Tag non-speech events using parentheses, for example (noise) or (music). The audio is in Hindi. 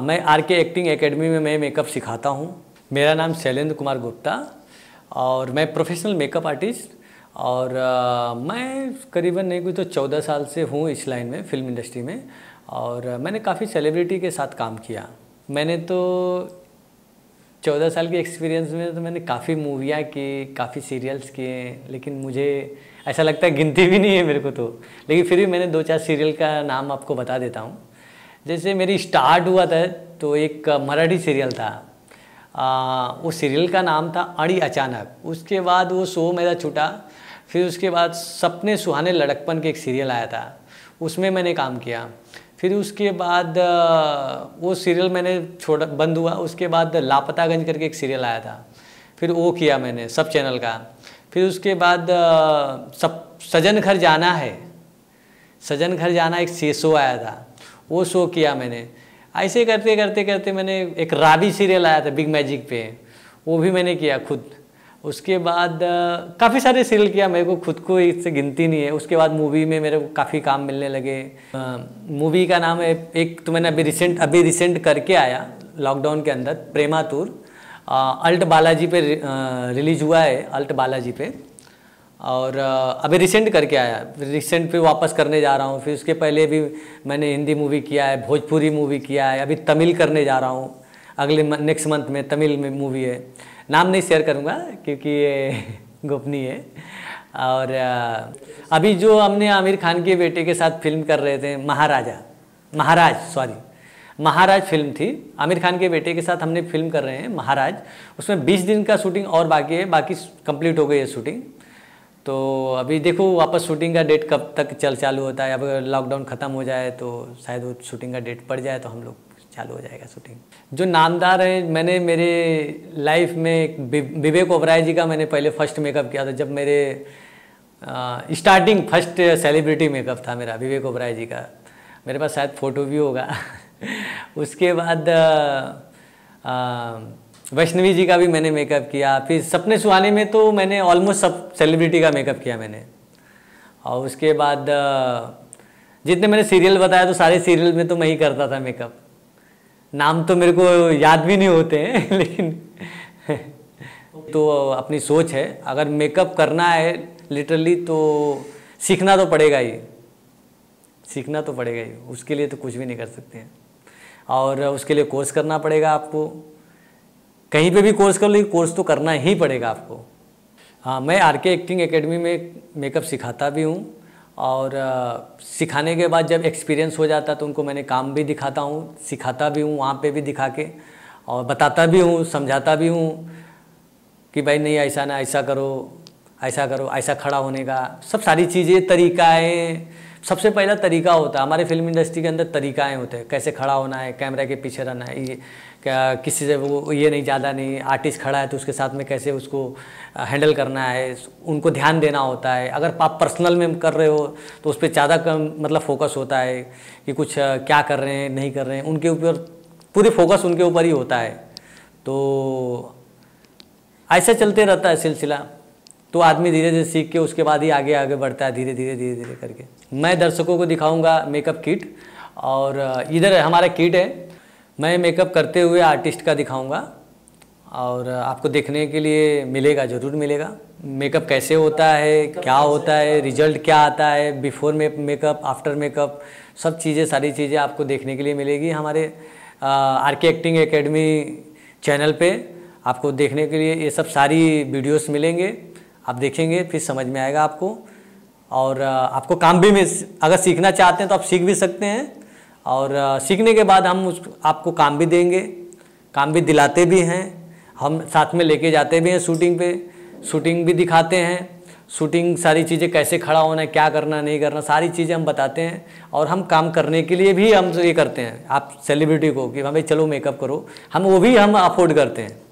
मैं आर के एक्टिंग एकेडमी में मैं मेकअप सिखाता हूँ मेरा नाम शैलेंद्र कुमार गुप्ता और मैं प्रोफेशनल मेकअप आर्टिस्ट और आ, मैं करीबन नहीं कुछ तो चौदह साल से हूँ इस लाइन में फिल्म इंडस्ट्री में और आ, मैंने काफ़ी सेलिब्रिटी के साथ काम किया मैंने तो चौदह साल के एक्सपीरियंस में तो मैंने काफ़ी मूवियाँ की काफ़ी सीरियल्स किए लेकिन मुझे ऐसा लगता है गिनती भी नहीं है मेरे को तो लेकिन फिर भी मैंने दो चार सीरियल का नाम आपको बता देता हूँ जैसे मेरी स्टार्ट हुआ था तो एक मराठी सीरियल था आ, वो सीरियल का नाम था अड़ी अचानक उसके बाद वो शो मेरा छूटा फिर उसके बाद सपने सुहाने लड़कपन के एक सीरियल आया था उसमें मैंने काम किया फिर उसके बाद वो सीरियल मैंने छोड़ा बंद हुआ उसके बाद लापतागंज करके एक सीरियल आया था फिर वो किया मैंने सब चैनल का फिर उसके बाद सब सजन घर जाना है सजन घर जाना एक सी शो आया था वो शो किया मैंने ऐसे करते करते करते मैंने एक राबी सीरियल आया था बिग मैजिक पे वो भी मैंने किया खुद उसके बाद काफ़ी सारे सीरियल किया मेरे को खुद को इससे गिनती नहीं है उसके बाद मूवी में मेरे को काफ़ी काम मिलने लगे मूवी का नाम है एक तो मैंने अभी रिसेंट अभी रिसेंट करके आया लॉकडाउन के अंदर प्रेमा टूर अल्ट बालाजी पे रिलीज हुआ है अल्ट बालाजी पे और अभी रिसेंट करके आया रिसेंट फिर वापस करने जा रहा हूँ फिर उसके पहले भी मैंने हिंदी मूवी किया है भोजपुरी मूवी किया है अभी तमिल करने जा रहा हूँ अगले नेक्स्ट मंथ में तमिल में मूवी है नाम नहीं शेयर करूँगा क्योंकि ये (laughs) गोपनीय है और अभी जो हमने आमिर खान के बेटे के साथ फिल्म कर रहे थे महाराजा महाराज सॉरी महाराज फिल्म थी आमिर खान के बेटे के साथ हमने फिल्म कर रहे हैं महाराज उसमें 20 दिन का शूटिंग और बाकी है बाकी कंप्लीट हो गई है शूटिंग तो अभी देखो वापस शूटिंग का डेट कब तक चल चालू होता है अब लॉकडाउन ख़त्म हो जाए तो शायद वो शूटिंग का डेट पड़ जाए तो हम लोग चालू हो जाएगा शूटिंग जो नामदार हैं मैंने मेरे लाइफ में विवेक ओबराय जी का मैंने पहले फर्स्ट मेकअप किया था जब मेरे स्टार्टिंग फर्स्ट सेलिब्रिटी मेकअप था मेरा विवेक ओबराय जी का मेरे पास शायद फ़ोटो भी होगा (laughs) उसके बाद आ, आ, वैष्णवी जी का भी मैंने मेकअप किया फिर सपने सुहाने में तो मैंने ऑलमोस्ट सब सेलिब्रिटी का मेकअप किया मैंने और उसके बाद जितने मैंने सीरियल बताया तो सारे सीरियल में तो मैं ही करता था मेकअप नाम तो मेरे को याद भी नहीं होते हैं (laughs) लेकिन तो अपनी सोच है अगर मेकअप करना है लिटरली तो सीखना तो पड़ेगा ही सीखना तो पड़ेगा ही उसके लिए तो कुछ भी नहीं कर सकते हैं और उसके लिए कोर्स करना पड़ेगा आपको कहीं पे भी कोर्स कर लेकिन कोर्स तो करना ही पड़ेगा आपको हाँ मैं आर के एक्टिंग एकेडमी में मेकअप सिखाता भी हूँ और आ, सिखाने के बाद जब एक्सपीरियंस हो जाता तो उनको मैंने काम भी दिखाता हूँ सिखाता भी हूँ वहाँ पे भी दिखा के और बताता भी हूँ समझाता भी हूँ कि भाई नहीं ऐसा ना ऐसा करो ऐसा करो ऐसा खड़ा होने का सब सारी चीज़ें तरीका है सबसे पहला तरीका होता है हमारे फिल्म इंडस्ट्री के अंदर तरीकाएँ होते हैं कैसे खड़ा होना है कैमरा के पीछे रहना है ये किसी से वो ये नहीं ज़्यादा नहीं आर्टिस्ट खड़ा है तो उसके साथ में कैसे उसको हैंडल करना है उनको ध्यान देना होता है अगर आप पर्सनल में कर रहे हो तो उस पर ज़्यादा कम मतलब फोकस होता है कि कुछ क्या कर रहे हैं नहीं कर रहे हैं उनके ऊपर पूरी फोकस उनके ऊपर ही होता है तो ऐसा चलते रहता है सिलसिला तो आदमी धीरे धीरे सीख के उसके बाद ही आगे आगे बढ़ता है धीरे धीरे धीरे धीरे करके मैं दर्शकों को दिखाऊंगा मेकअप किट और इधर हमारा किट है मैं मेकअप करते हुए आर्टिस्ट का दिखाऊंगा और आपको देखने के लिए मिलेगा ज़रूर मिलेगा मेकअप कैसे होता है क्या होता है रिजल्ट क्या आता है बिफोर मेकअप आफ्टर मेकअप सब चीज़ें सारी चीज़ें आपको देखने के लिए मिलेगी हमारे आर के एक्टिंग एकेडमी चैनल पे आपको देखने के लिए ये सब सारी वीडियोस मिलेंगे आप देखेंगे फिर समझ में आएगा आपको और आपको काम भी मिल अगर सीखना चाहते हैं तो आप सीख भी सकते हैं और सीखने के बाद हम उस आपको काम भी देंगे काम भी दिलाते भी हैं हम साथ में लेके जाते भी हैं शूटिंग पे शूटिंग भी दिखाते हैं शूटिंग सारी चीज़ें कैसे खड़ा होना है क्या करना नहीं करना सारी चीज़ें हम बताते हैं और हम काम करने के लिए भी हम ये करते हैं आप सेलिब्रिटी को कि हाँ भाई चलो मेकअप करो हम वो भी हम अफोर्ड करते हैं